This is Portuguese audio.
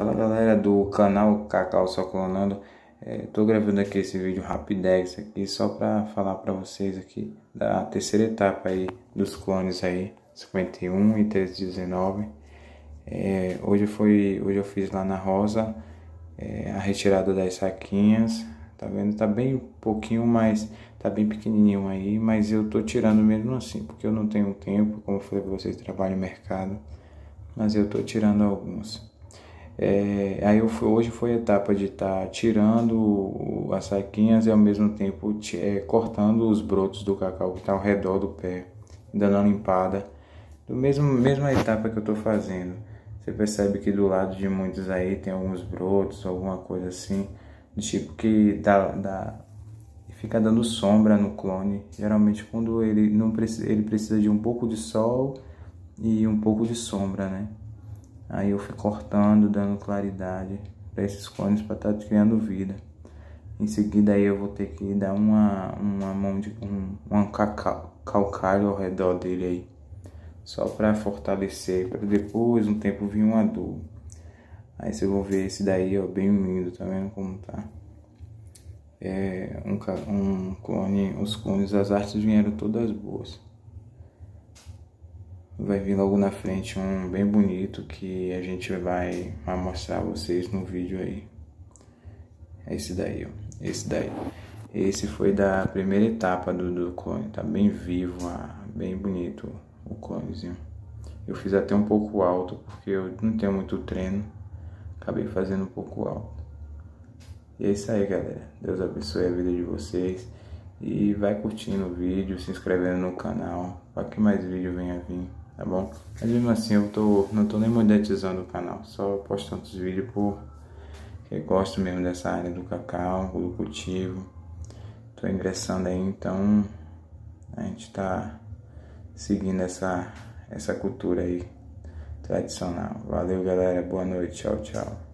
Fala galera do canal Cacau Só Clonando. É, tô gravando aqui esse vídeo rapidex aqui só para falar para vocês aqui da terceira etapa aí dos clones aí 51 e 319. É, hoje foi hoje eu fiz lá na Rosa é, a retirada das saquinhas. Tá vendo? Tá bem pouquinho, mais tá bem pequenininho aí, mas eu tô tirando mesmo assim, porque eu não tenho tempo, como eu falei para vocês, trabalho mercado, mas eu tô tirando alguns. É, aí eu fui, hoje foi a etapa de estar tá tirando as saquinhas e ao mesmo tempo é, cortando os brotos do cacau que está ao redor do pé, dando uma limpada. Do mesmo mesma etapa que eu estou fazendo. Você percebe que do lado de muitos aí tem alguns brotos, alguma coisa assim, do tipo que dá, dá fica dando sombra no clone. Geralmente quando ele não precisa, ele precisa de um pouco de sol e um pouco de sombra, né? Aí eu fui cortando, dando claridade para esses cones para estar tá criando vida. Em seguida aí eu vou ter que dar uma, uma mão de um, um cacau, calcário ao redor dele aí. Só para fortalecer, para depois um tempo vir um adubo. Aí vocês vão ver esse daí, ó, bem lindo, tá vendo como tá? É, um, um cone, os cones, as artes vieram todas boas vai vir logo na frente um bem bonito que a gente vai, mostrar a vocês no vídeo aí. É Esse daí, ó. Esse daí. Esse foi da primeira etapa do, do clone. Tá bem vivo, ah, bem bonito o clonezinho. Eu fiz até um pouco alto, porque eu não tenho muito treino. Acabei fazendo um pouco alto. E é isso aí, galera. Deus abençoe a vida de vocês. E vai curtindo o vídeo, se inscrevendo no canal, para que mais vídeo venha vir tá bom? Mas mesmo assim eu tô, não tô nem monetizando o canal, só posto tantos vídeos por gosto mesmo dessa área do cacau, do cultivo. Tô ingressando aí, então a gente tá seguindo essa, essa cultura aí tradicional. Valeu galera, boa noite, tchau, tchau.